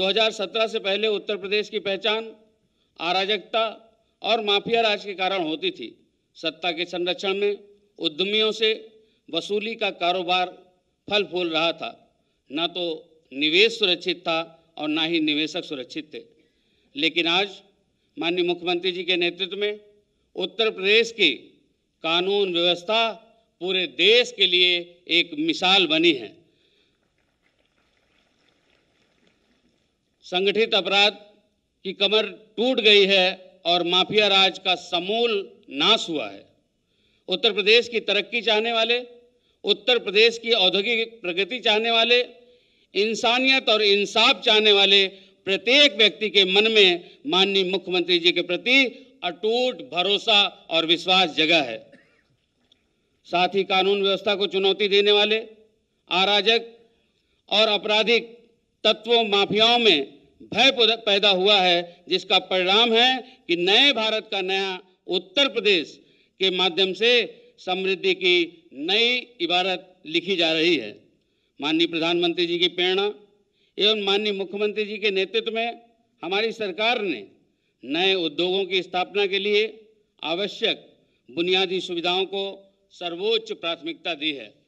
2017 से पहले उत्तर प्रदेश की पहचान अराजकता और माफिया राज के कारण होती थी सत्ता के संरक्षण में उद्यमियों से वसूली का कारोबार फल फूल रहा था न तो निवेश सुरक्षित था और ना ही निवेशक सुरक्षित थे लेकिन आज माननीय मुख्यमंत्री जी के नेतृत्व में उत्तर प्रदेश की कानून व्यवस्था पूरे देश के लिए एक मिसाल बनी है संगठित अपराध की कमर टूट गई है और माफिया राज का समूल नाश हुआ है उत्तर प्रदेश की तरक्की चाहने वाले उत्तर प्रदेश की औद्योगिक प्रगति चाहने वाले इंसानियत और इंसाफ चाहने वाले प्रत्येक व्यक्ति के मन में माननीय मुख्यमंत्री जी के प्रति अटूट भरोसा और विश्वास जगह है साथ ही कानून व्यवस्था को चुनौती देने वाले अराजक और आपराधिक तत्वों माफियाओं में भय पैदा हुआ है जिसका परिणाम है कि नए भारत का नया उत्तर प्रदेश के माध्यम से समृद्धि की नई इबारत लिखी जा रही है माननीय प्रधानमंत्री जी की प्रेरणा एवं माननीय मुख्यमंत्री जी के नेतृत्व में हमारी सरकार ने नए उद्योगों की स्थापना के लिए आवश्यक बुनियादी सुविधाओं को सर्वोच्च प्राथमिकता दी है